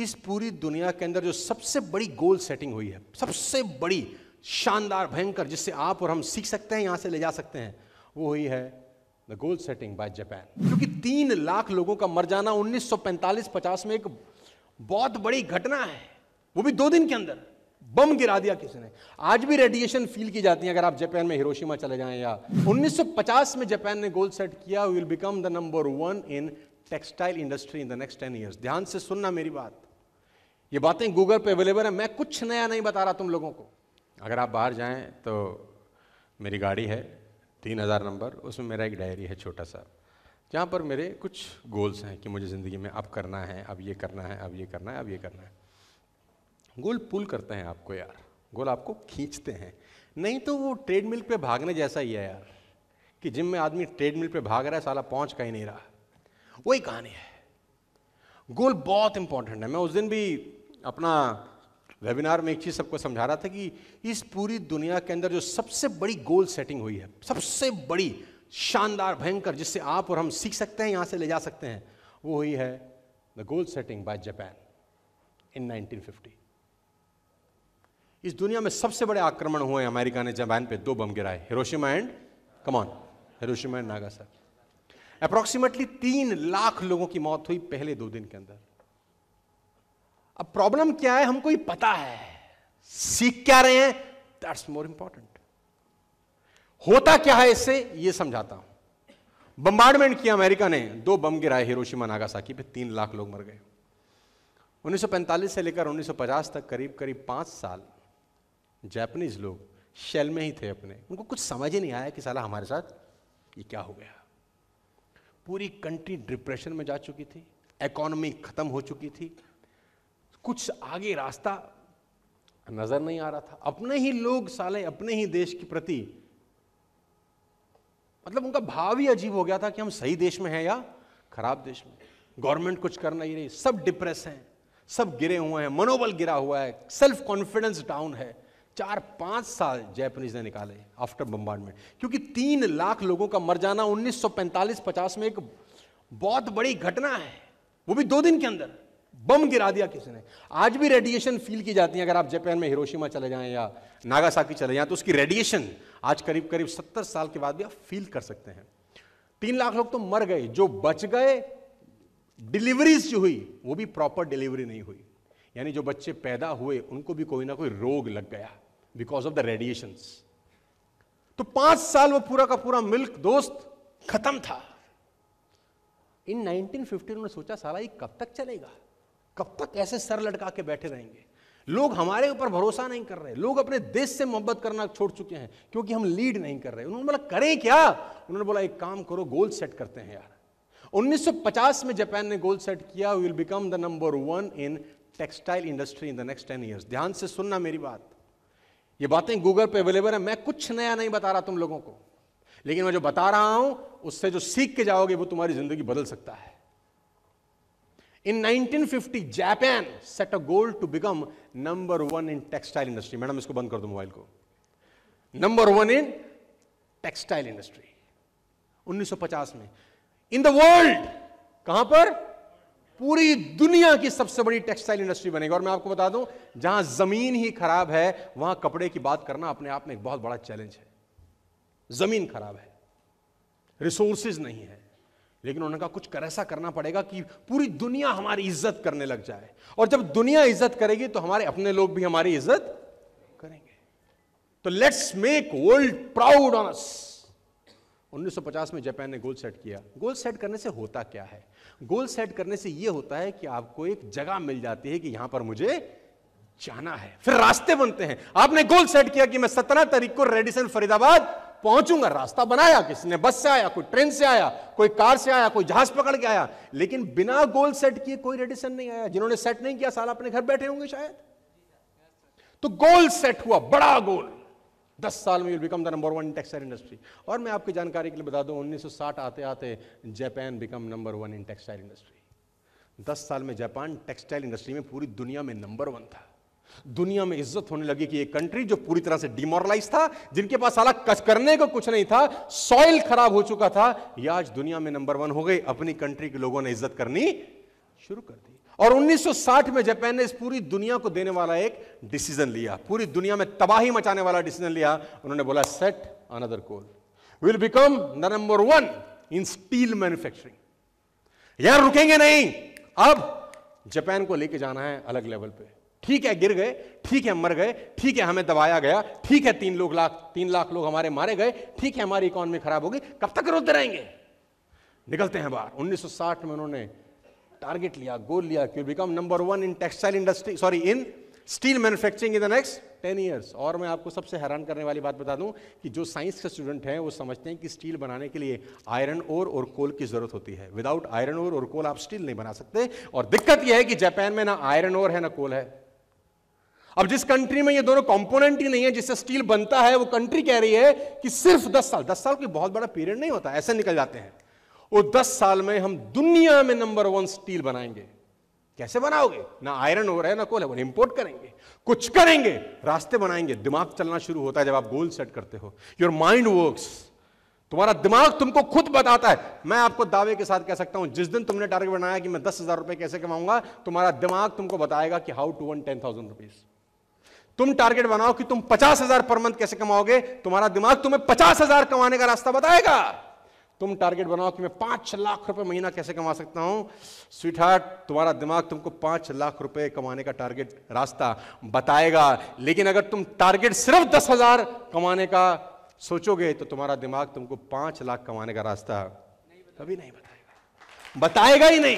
इस पूरी दुनिया के अंदर जो सबसे बड़ी गोल सेटिंग हुई है सबसे बड़ी शानदार भयंकर जिससे आप और हम सीख सकते हैं यहां से ले जा सकते हैं वो हुई है the goal setting by Japan क्योंकि तीन लाख लोगों का मर जाना 1945-50 में एक बहुत बड़ी घटना है वो भी दो दिन के अंदर बम गिरा दिया किसी ने आज भी रेडिएशन फील की जाती है अगर आप जापान में हिरोशिमा चले जाएं या 1950 में जापान ने गोल सेट किया will become the number one in textile industry in the next ten years ध्यान से सुनना मेरी बात ये बातें गूगल पे अवेलेबल है मैं कुछ नया नहीं बता रहा तुम लोगों को अगर आप बाहर जाएं तो मेरी गाड़ी है तीन हज़ार नंबर उसमें मेरा एक डायरी है छोटा सा जहाँ पर मेरे कुछ गोल्स हैं कि मुझे ज़िंदगी में अब करना है अब ये करना है अब ये करना है अब ये करना है गोल पुल करते हैं आपको यार गोल आपको खींचते हैं नहीं तो वो ट्रेडमिल पे भागने जैसा ही है यार कि जिम में आदमी ट्रेडमिल पे भाग रहा है साला पहुंच ही नहीं रहा वही कहानी है गोल बहुत इंपॉर्टेंट है मैं उस दिन भी अपना वेबिनार में एक चीज़ सबको समझा रहा था कि इस पूरी दुनिया के अंदर जो सबसे बड़ी गोल सेटिंग हुई है सबसे बड़ी शानदार भयंकर जिससे आप और हम सीख सकते हैं यहाँ से ले जा सकते हैं वो हुई है the goal setting by Japan in 1950 इस दुनिया में सबसे बड़े आक्रमण हुए अमेरिका ने जापान पे दो बम गिराए Hiroshima and come on Hiroshima and Nagasaki approximately तीन लाख लोगों की मौत हुई पहले दो दिन के अंदर अब प्रॉब्लम क्या है हमको ही पता है सीख क्या रहे हैं दैट्स मोर इंपॉर्टेंट होता क्या है इससे ये समझाता हूं बम्बार्डमेंट किया अमेरिका ने दो बम गिराए हिरोशिमा नागासाकी पे तीन लाख लोग मर गए 1945 से लेकर 1950 तक करीब करीब पांच साल जापानीज लोग शेल में ही थे अपने उनको कुछ समझ ही नहीं आया कि साला हमारे साथ ये क्या हो गया पूरी कंट्री डिप्रेशन में जा चुकी थी इकोनॉमी खत्म हो चुकी थी कुछ आगे रास्ता नजर नहीं आ रहा था अपने ही लोग साले अपने ही देश के प्रति मतलब उनका भाव ही अजीब हो गया था कि हम सही देश में हैं या खराब देश में गवर्नमेंट कुछ कर नहीं रही सब डिप्रेस हैं सब गिरे हुए हैं मनोबल गिरा हुआ है सेल्फ कॉन्फिडेंस डाउन है चार पांच साल जैपनीज ने निकाले आफ्टर बम्बार्डमेंट क्योंकि तीन लाख लोगों का मर जाना 1945-50 में एक बहुत बड़ी घटना है वो भी दो दिन के अंदर बम गिरा दिया किसी ने आज भी रेडिएशन फील की जाती है अगर आप जापान में हिरोशिमा चले जाएं या नागासाकी चले जाएं तो उसकी रेडिएशन आज करीब करीब सत्तर साल के बाद भी आप फील कर सकते हैं तीन लाख लोग तो मर गए जो बच गए डिलीवरीज जो हुई वो भी प्रॉपर डिलीवरी नहीं हुई यानी जो बच्चे पैदा हुए उनको भी कोई ना कोई रोग लग गया बिकॉज ऑफ द रेडिएशन तो पांच साल वो पूरा का पूरा मिल्क दोस्त खत्म था इन 1950 उन्होंने सोचा साला ये कब तक चलेगा कब तक ऐसे सर लटका के बैठे रहेंगे लोग हमारे ऊपर भरोसा नहीं कर रहे लोग अपने देश से मोहब्बत करना छोड़ चुके हैं क्योंकि हम लीड नहीं कर रहे उन्होंने बोला करें क्या उन्होंने बोला एक काम करो गोल सेट करते हैं यार 1950 में जापान ने गोल सेट किया will become the number one in textile industry in the next ten years ध्यान से सुनना मेरी बात ये बातें गूगल पे अवेलेबल है मैं कुछ नया नहीं बता रहा तुम लोगों को लेकिन मैं जो बता रहा हूं उससे जो सीख के जाओगे वो तुम्हारी जिंदगी बदल सकता है In 1950, Japan set a goal to become number one in textile industry. Madam इसको बंद कर दो मोबाइल को number one in textile industry 1950 में इन द वर्ल्ड कहां पर पूरी दुनिया की सबसे बड़ी टेक्सटाइल इंडस्ट्री बनेगी और मैं आपको बता दूं जहां जमीन ही खराब है वहां कपड़े की बात करना अपने आप में एक बहुत बड़ा चैलेंज है जमीन खराब है रिसोर्सेज नहीं है लेकिन उन्होंने कहा कुछ कर ऐसा करना पड़ेगा कि पूरी दुनिया हमारी इज्जत करने लग जाए और जब दुनिया इज्जत करेगी तो हमारे अपने लोग भी हमारी इज्जत करेंगे तो let's make world proud on us 1950 में जापान ने गोल सेट किया गोल सेट करने से होता क्या है गोल सेट करने से यह होता है कि आपको एक जगह मिल जाती है कि यहां पर मुझे जाना है फिर रास्ते बनते हैं आपने गोल सेट किया कि मैं सत्रह तारीख को रेडिसन फरीदाबाद पहुंचूंगा रास्ता बनाया किसने बस से आया कोई ट्रेन से आया कोई कार से आया कोई जहाज पकड़ के आया लेकिन बिना गोल सेट किए कोई रेडिसन नहीं आया जिन्होंने सेट नहीं किया साला अपने घर बैठे होंगे शायद तो गोल सेट हुआ बड़ा गोल दस साल में will become the number one textile industry और मैं आपकी जानकारी के लिए बता दूं 1960 आते आते Japan become number one in textile industry दस साल में जापान टेक्सटाइल इंडस्ट्री में पूरी दुनिया में नंबर वन था दुनिया में इज्जत होने लगी कि ये कंट्री जो पूरी तरह से डिमोरलाइज था जिनके पास साला कच करने को कुछ नहीं था सॉइल खराब हो चुका था ये आज दुनिया में नंबर वन हो गई अपनी कंट्री के लोगों ने इज्जत करनी शुरू कर दी और 1960 में जापान ने इस पूरी दुनिया को देने वाला एक डिसीजन लिया पूरी दुनिया में तबाही मचाने वाला डिसीजन लिया उन्होंने बोला set another goal will become the number one in steel manufacturing यार रुकेंगे नहीं अब जापान को लेके जाना है अलग लेवल पे ठीक है गिर गए ठीक है मर गए ठीक है हमें दबाया गया ठीक है तीन लोग लाख तीन लाख लोग हमारे मारे गए ठीक है हमारी इकोनॉमी खराब होगी कब तक रोते रहेंगे निकलते हैं बाहर 1960 में उन्होंने टारगेट लिया गोल लिया कि become number one in textile industry sorry in steel manufacturing in the next ten years और मैं आपको सबसे हैरान करने वाली बात बता दूं कि जो साइंस के स्टूडेंट हैं वो समझते हैं कि स्टील बनाने के लिए आयरन ओर और कोल की ज़रूरत होती है विदाउट आयरन ओर और कोल आप स्टील नहीं बना सकते और दिक्कत यह है कि जापान में ना आयरन ओर है ना कोल है अब जिस कंट्री में ये दोनों कंपोनेंट ही नहीं है जिससे स्टील बनता है वो कंट्री कह रही है कि सिर्फ दस साल दस साल कोई बहुत बड़ा पीरियड नहीं होता ऐसे निकल जाते हैं वो दस साल में हम दुनिया में नंबर वन स्टील बनाएंगे कैसे बनाओगे ना आयरन हो रहा है ना कोल है इंपोर्ट करेंगे कुछ करेंगे रास्ते बनाएंगे दिमाग चलना शुरू होता है जब आप गोल सेट करते हो योर माइंड वर्क्स तुम्हारा दिमाग तुमको खुद बताता है मैं आपको दावे के साथ कह सकता हूं जिस दिन तुमने टारगेट बनाया कि मैं दस हजार रुपए कैसे कमाऊंगा तुम्हारा दिमाग तुमको बताएगा कि how to win ten thousand rupees तुम टारगेट बनाओ कि तुम पचास हजार पर मंथ कैसे कमाओगे तुम्हारा दिमाग तुम्हें पचास हजार कमाने का रास्ता बताएगा तुम टारगेट बनाओ कि मैं पांच लाख रुपए महीना कैसे कमा सकता हूं स्वीट हार्ट तुम्हारा दिमाग तुमको पांच लाख रुपए कमाने का टारगेट रास्ता बताएगा लेकिन अगर तुम टारगेट सिर्फ दस हजार कमाने का सोचोगे तो तुम्हारा दिमाग तुमको पांच लाख कमाने का रास्ता कभी नहीं बताएगा बताएगा ही नहीं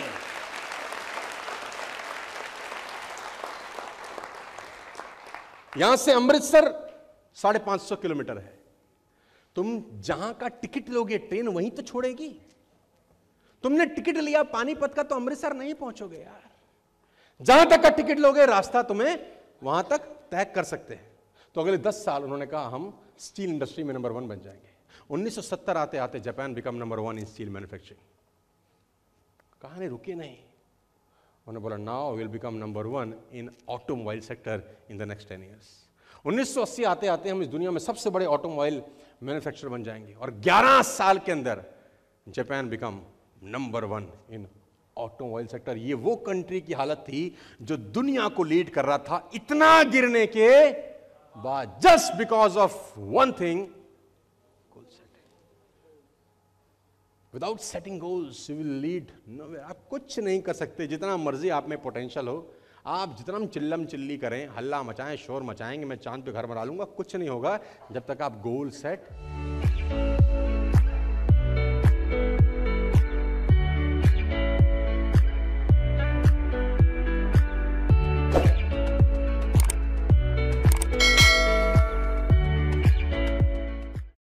यहां से अमृतसर साढ़े पांच सौ किलोमीटर है तुम जहां का टिकट लोगे ट्रेन वहीं तो छोड़ेगी तुमने टिकट लिया पानीपत का तो अमृतसर नहीं पहुंचोगे यार जहां तक का टिकट लोगे रास्ता तुम्हें वहां तक तय कर सकते हैं तो अगले दस साल उन्होंने कहा हम स्टील इंडस्ट्री में नंबर वन बन जाएंगे 1970 आते आते Japan become number one in steel manufacturing कहा रुके नहीं उन्होंने बोला now will become number one in automobile sector in the next ten years 1980 आते आते हम इस दुनिया में सबसे बड़े ऑटोमोबाइल मैन्युफैक्चरर बन जाएंगे और 11 साल के अंदर Japan become number one in automobile sector ये वो कंट्री की हालत थी जो दुनिया को लीड कर रहा था इतना गिरने के बाद just because of one thing without setting goals you will lead आप कुछ नहीं कर सकते जितना मर्जी आप में पोटेंशियल हो आप जितना हम चिल्लम चिल्ली करें हल्ला मचाएं शोर मचाएंगे मैं चांद पे घर बना लूंगा कुछ नहीं होगा जब तक आप गोल सेट